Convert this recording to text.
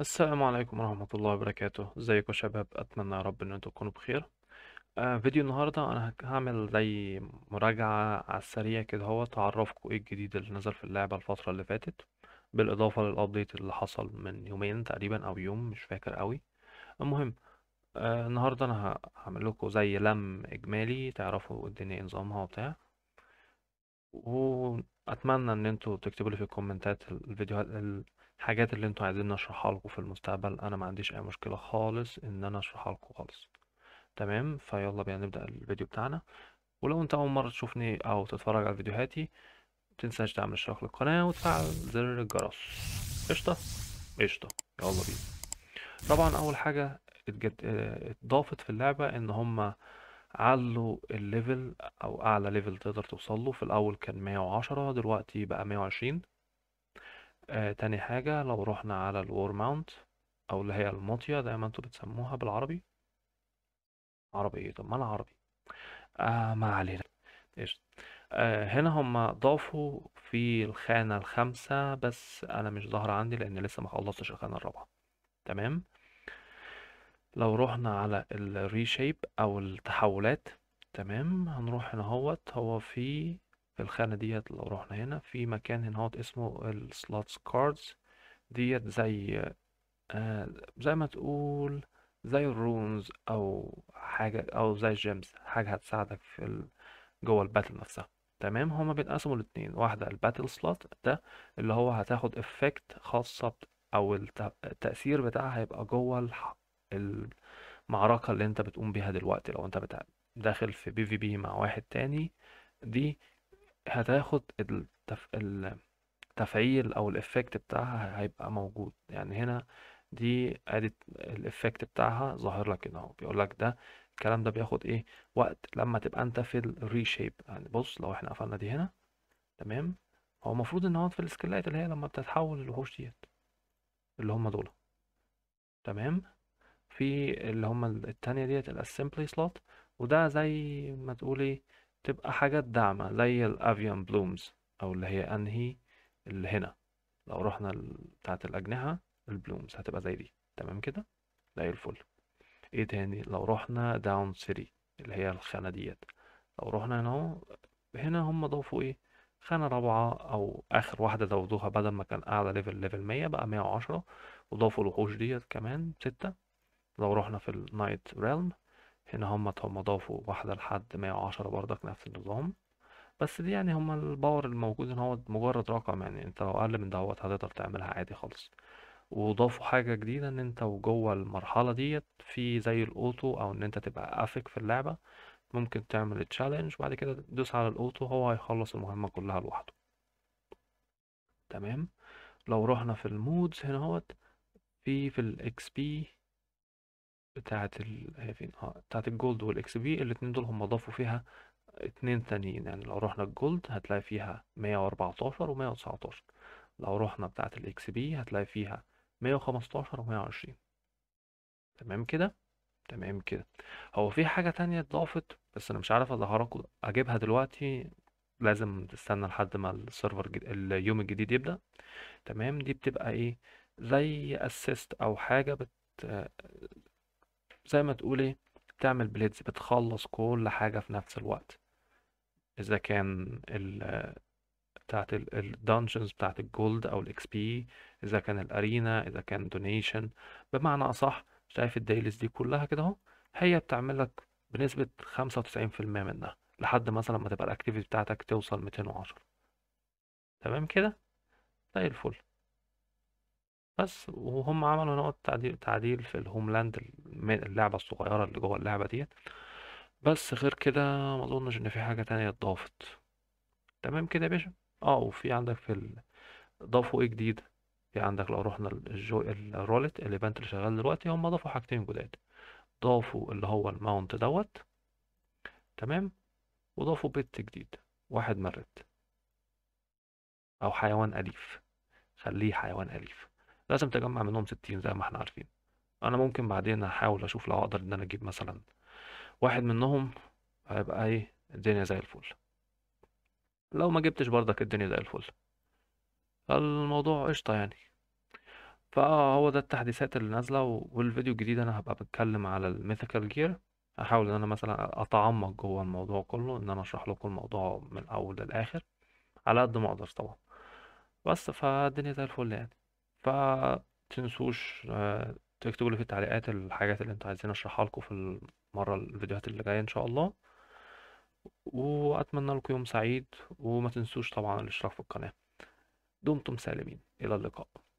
السلام عليكم ورحمة الله وبركاته ازيكم شباب اتمنى يا رب ان انتم تكونوا بخير آه فيديو النهاردة انا هعمل زي مراجعة على السريع كده هو تعرفكم ايه الجديد اللي نزل في اللعبة الفترة اللي فاتت بالاضافة للابديت اللي حصل من يومين تقريبا او يوم مش فاكر قوي المهم آه النهاردة انا هعمل لكم زي لم اجمالي تعرفوا الدنيا إيه نظامها وبتاع واتمنى ان انتوا تكتبوا لي في الكومنتات الفيديوهات الحاجات اللي انتوا عايزين اشرحها لكم في المستقبل انا ما عنديش اي مشكله خالص ان انا اشرحها لكم خالص تمام فيلا بينا نبدا الفيديو بتاعنا ولو انت اول مره تشوفني او تتفرج على فيديوهاتي متنساش تعمل اشتراك للقناه وتفعل زر الجرس قشطه قشطه يلا بينا طبعا اول حاجه اتجد... اتضافت في اللعبه ان هما علوا الليفل او اعلى ليفل تقدر توصل له في الاول كان 110 دلوقتي بقى 120 آه تاني حاجة لو رحنا على الور ماونت أو اللي هي المطية زي ما انتوا بتسموها بالعربي عربي ايه طب ما انا عربي آه ما علينا آه هنا هم ضافوا في الخانة الخامسة بس انا مش ظاهرة عندي لان لسه ما خلصتش الخانة الرابعة تمام لو رحنا على الريشيب او التحولات تمام هنروح هنا هوت هو في في الخانة ديت لو رحنا هنا في مكان هنا اسمه السلوتس كاردز ديت زي آه زي ما تقول زي الرونز او حاجة او زي الجيمز حاجة هتساعدك في ال... جوه الباتل نفسها تمام هما بينقسموا الاتنين واحدة الباتل سلوت ده اللي هو هتاخد افكت خاصة او التأثير بتاعها هيبقى جوه المعركة اللي انت بتقوم بيها دلوقتي لو انت داخل في بي في بي مع واحد تاني دي هتاخد التف... التفعيل او الافكت بتاعها هيبقى موجود يعني هنا دي ادي الافكت بتاعها ظاهر لك ان هو بيقول لك ده الكلام ده بياخد ايه وقت لما تبقى انت في الريشيب يعني بص لو احنا قفلنا دي هنا تمام هو المفروض ان هو في السكلات اللي هي لما بتتحول الوحوش ديت اللي هم دول تمام في اللي هم التانية ديت الاسمبلي سلوت وده زي ما تقول ايه تبقى حاجات داعمة زي الافيان بلومز او اللي هي انهي اللي هنا لو رحنا بتاعة الأجنحة البلومز هتبقى زي دي تمام كده زي الفل ايه تاني لو رحنا داون سيري اللي هي الخانة ديت لو رحنا هنا اهو هنا هم ضافوا ايه خانة رابعة أو آخر واحدة زودوها بدل ما كان أعلى ليفل ليفل مية بقى مية وعشرة وضافوا الوحوش ديت كمان ستة لو رحنا في النايت ريلم هنا هما هم ضافوا واحدة لحد مية وعشرة برضك نفس النظام بس دي يعني هما الباور الموجود ان هو مجرد رقم يعني انت لو اقل من دوت هتقدر تعملها عادي خالص وضافوا حاجة جديدة ان انت وجوه المرحلة ديت في زي الاوتو او ان انت تبقى افك في اللعبة ممكن تعمل تشالنج وبعد كده تدوس على الاوتو هو هيخلص المهمة كلها لوحده تمام لو رحنا في المودز هنا هوت في في الاكس بي بتاعت ال فين؟ آه بتاعت الجولد والإكس بي الاتنين دول هم ضافوا فيها اتنين تانيين يعني لو رحنا الجولد هتلاقي فيها مية واربعتاشر ومية وتسعتاشر لو رحنا بتاعت الإكس بي هتلاقي فيها مية وخمستاشر ومية وعشرين تمام كده؟ تمام كده هو في حاجة تانية اتضافت بس أنا مش عارف أظهرك أجيبها دلوقتي لازم تستنى لحد ما السيرفر جد... اليوم الجديد يبدأ تمام دي بتبقى ايه زي اسيست او حاجة بت زي ما تقولي بتعمل بليدز بتخلص كل حاجة في نفس الوقت اذا كان ال بتاعت الدنجنز بتاعت الجولد او الاكس بي اذا كان الارينا اذا كان دونيشن بمعنى اصح شايف الدايلز دي كلها كده اهو هي بتعمل لك بنسبة المية منها لحد مثلا ما تبقى الاكتيفيتي بتاعتك توصل ميتين وعشرة تمام كده زي الفل بس وهم عملوا نقط تعديل في الهوملاند من اللعبة الصغيرة اللي جوه اللعبة ديت بس غير كده ما اظنش ان في حاجة تانية اتضافت تمام كده يا باشا اه وفي عندك في ال... ضافوا ايه جديد في عندك لو رحنا الجو الرولت الايفنت اللي شغال دلوقتي هم ضافوا حاجتين جداد ضافوا اللي هو الماونت دوت تمام وضافوا بيت جديد واحد مرت او حيوان اليف خليه حيوان اليف لازم تجمع منهم ستين زي ما احنا عارفين انا ممكن بعدين احاول اشوف لو اقدر ان انا اجيب مثلا واحد منهم هيبقى ايه الدنيا زي الفل لو ما جبتش برضك الدنيا زي الفل الموضوع قشطة يعني فهو ده التحديثات اللي نازلة والفيديو الجديد انا هبقى بتكلم على الميثيكال جير احاول ان انا مثلا اتعمق جوه الموضوع كله ان انا اشرح لكم الموضوع من اول للاخر على قد ما اقدر طبعا بس فالدنيا زي الفل يعني فتنسوش آه، تكتبوا لي في التعليقات الحاجات اللي انتوا عايزين اشرحها لكم في المرة الفيديوهات اللي جاية ان شاء الله واتمنى لكم يوم سعيد وما تنسوش طبعا الاشتراك في القناة دمتم سالمين الى اللقاء